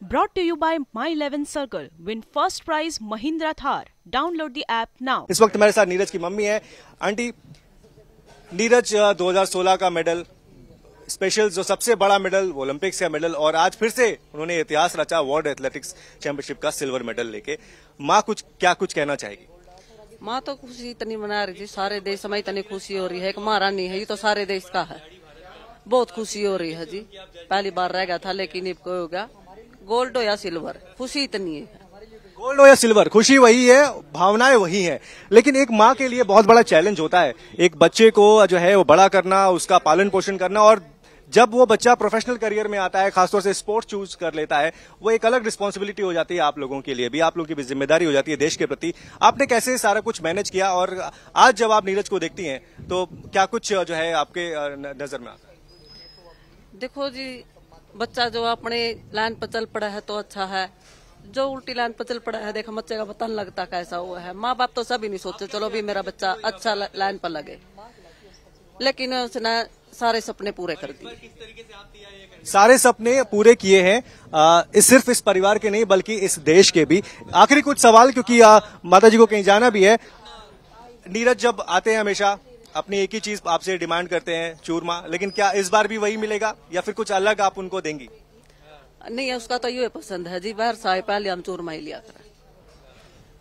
brought to you by My 11 Circle. Win first prize Mahindra Thar. Download the app now. इस वक्त मेरे साथ नीरज की मम्मी है आंटी नीरज 2016 का मेडल स्पेशल जो सबसे बड़ा मेडल ओलंपिक्स का मेडल और आज फिर से उन्होंने इतिहास रचा वर्ल्ड एथलेटिक्स चैंपियनशिप का सिल्वर मेडल लेके माँ कुछ क्या कुछ कहना चाहेगी माँ तो खुशी इतनी मना रही थी सारे देश में इतनी खुशी हो रही है कि माँ है ये तो सारे देश का है बहुत खुशी हो रही है जी पहली बार रह गया था लेकिन अब कोई होगा गोल्ड हो या सिल्वर खुशी इतनी है गोल्ड हो या सिल्वर खुशी वही है भावनाएं वही है लेकिन एक माँ के लिए बहुत बड़ा चैलेंज होता है एक बच्चे को जो है वो बड़ा करना उसका पालन पोषण करना और जब वो बच्चा प्रोफेशनल करियर में आता है खासतौर से स्पोर्ट्स चूज कर लेता है वो एक अलग रिस्पॉन्सिबिलिटी हो जाती है आप लोगों के लिए भी आप लोगों की भी जिम्मेदारी हो जाती है देश के प्रति आपने कैसे सारा कुछ मैनेज किया और आज जब आप नीरज को देखती हैं तो क्या कुछ जो है आपके नजर में आता है देखो जी बच्चा जो अपने लाइन पर चल पड़ा है तो अच्छा है जो उल्टी लाइन पर चल पड़ा है देखो बच्चे का पता नहीं लगता कैसा हुआ है माँ बाप तो सभी नहीं सोचते चलो भी मेरा बच्चा अच्छा लाइन पर लगे लेकिन उसने सारे सपने पूरे कर दिए सारे सपने पूरे किए हैं इस सिर्फ इस परिवार के नहीं बल्कि इस देश के भी आखिरी कुछ सवाल क्योंकि माता जी को कहीं जाना भी है नीरज जब आते हैं हमेशा अपनी एक ही चीज आपसे डिमांड करते हैं चूरमा लेकिन क्या इस बार भी वही मिलेगा या फिर कुछ अलग आप उनको देंगी नहीं उसका तो ये पसंद है जी बार सायपाल हम चूरमा ही लिया करें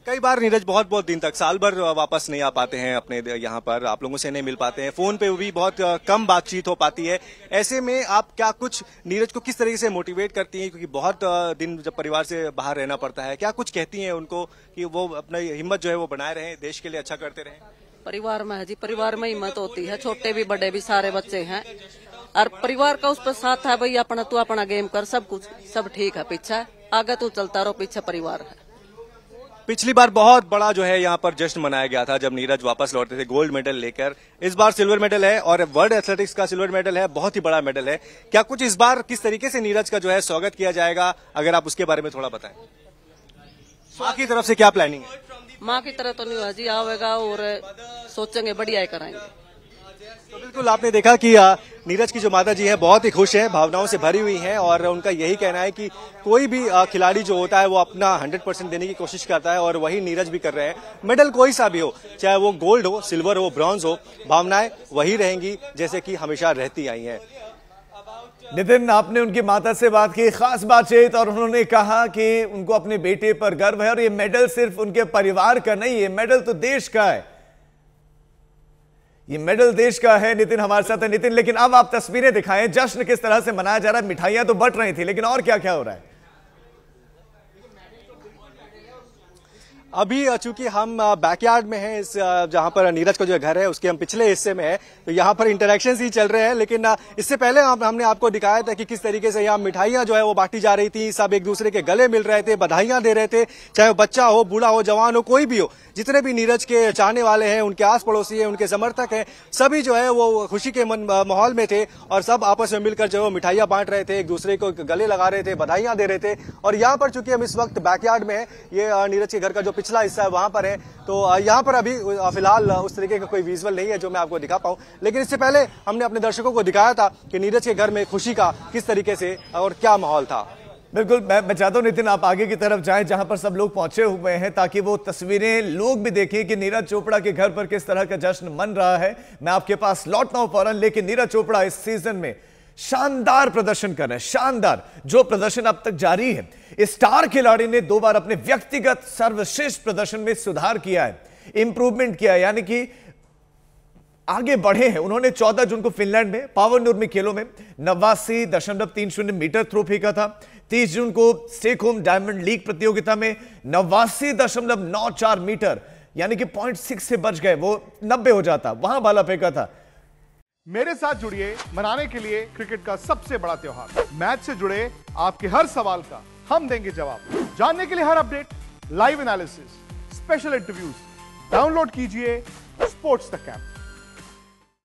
कई बार नीरज बहुत बहुत दिन तक साल भर वापस नहीं आ पाते हैं अपने यहाँ पर आप लोगों से नहीं मिल पाते हैं फोन पे भी बहुत कम बातचीत हो पाती है ऐसे में आप क्या कुछ नीरज को किस तरीके से मोटिवेट करती हैं क्योंकि बहुत दिन जब परिवार से बाहर रहना पड़ता है क्या कुछ कहती हैं उनको कि वो अपना हिम्मत जो है वो बनाए रहे देश के लिए अच्छा करते रहे परिवार में है जी परिवार में ही मत होती है छोटे भी बड़े भी सारे बच्चे हैं और परिवार का उस पर साथ है भाई अपना तू अपना गेम कर सब कुछ सब ठीक है पीछे आगे तू चलता रहो पीछे परिवार है पिछली बार बहुत बड़ा जो है यहाँ पर जश्न मनाया गया था जब नीरज वापस लौटते थे गोल्ड मेडल लेकर इस बार सिल्वर मेडल है और वर्ल्ड एथलेटिक्स का सिल्वर मेडल है बहुत ही बड़ा मेडल है क्या कुछ इस बार किस तरीके से नीरज का जो है स्वागत किया जाएगा अगर आप उसके बारे में थोड़ा बताए माँ की तरफ से क्या प्लानिंग है माँ की तरफ तो नहीं जी आवेगा और सोचेंगे बढ़िया कराएंगे तो बिल्कुल आपने देखा कि नीरज की जो माता जी है बहुत ही खुश हैं भावनाओं से भरी हुई हैं और उनका यही कहना है कि कोई भी खिलाड़ी जो होता है वो अपना 100 परसेंट देने की कोशिश करता है और वही नीरज भी कर रहे हैं मेडल कोई सा भी हो चाहे वो गोल्ड हो सिल्वर हो ब्रॉन्ज हो भावनाएं वही रहेंगी जैसे की हमेशा रहती आई है नितिन आपने उनकी माता से बात की खास बातचीत और उन्होंने कहा कि उनको अपने बेटे पर गर्व है और ये मेडल सिर्फ उनके परिवार का नहीं है मेडल तो देश का है ये मेडल देश का है नितिन हमारे साथ है नितिन लेकिन अब आप तस्वीरें दिखाएं जश्न किस तरह से मनाया जा रहा है मिठाइयां तो बट रही थी लेकिन और क्या क्या हो रहा है अभी चूंकि हम बैकयार्ड में हैं इस जहां पर नीरज का जो घर है उसके हम पिछले हिस्से में है तो यहां पर इंटरेक्शन ही चल रहे हैं लेकिन इससे पहले हमने आपको दिखाया था कि किस तरीके से यहां मिठाइयां जो है वो बांटी जा रही थी सब एक दूसरे के गले मिल रहे थे बधाइयां दे रहे थे चाहे वो बच्चा हो बूढ़ा हो जवान हो कोई भी हो जितने भी नीरज के चाहने वाले हैं उनके आस पड़ोसी है उनके समर्थक हैं सभी जो है वो खुशी के माहौल में थे और सब आपस में मिलकर जो है मिठाइयां बांट रहे थे एक दूसरे को गले लगा रहे थे बधाइयां दे रहे थे और यहाँ पर चूंकि हम इस वक्त बैकयार्ड में है ये नीरज के घर का जो पिछला हिस्सा है वहां पर है तो यहाँ पर अभी फिलहाल उस तरीके का कोई विजुअल नहीं है जो मैं आपको दिखा पाऊँ लेकिन इससे पहले हमने अपने दर्शकों को दिखाया था कि नीरज के घर में खुशी का किस तरीके से और क्या माहौल था बिल्कुल मैं मैं चाहता हूँ नितिन आप आगे की तरफ जाएं जहां पर सब लोग पहुंचे हुए हैं ताकि वो तस्वीरें लोग भी देखें कि नीरज चोपड़ा के घर पर किस तरह का जश्न मन रहा है मैं आपके पास लौटता हूँ फौरन लेकिन नीरज चोपड़ा इस सीजन में शानदार प्रदर्शन कर रहे हैं शानदार जो प्रदर्शन अब तक जारी है इस स्टार खिलाड़ी ने दो बार अपने व्यक्तिगत सर्वश्रेष्ठ प्रदर्शन में सुधार किया है इंप्रूवमेंट किया है यानी कि आगे बढ़े हैं उन्होंने 14 जून को फिनलैंड में पावर नूर्मी खेलों में नवासी दशमलव तीन शून्य मीटर थ्रो फेंका था 30 जून को होम डायमंड लीग प्रतियोगिता में नवासी दशमलव नौ चार मीटर यानी कि पॉइंट सिक्स से बच गए वो नब्बे हो जाता वहां भाला फेंका था मेरे साथ जुड़िए मनाने के लिए क्रिकेट का सबसे बड़ा त्योहार मैच से जुड़े आपके हर सवाल का हम देंगे जवाब जानने के लिए हर update live analysis special interviews download कीजिए स्पोर्ट्स द कैंप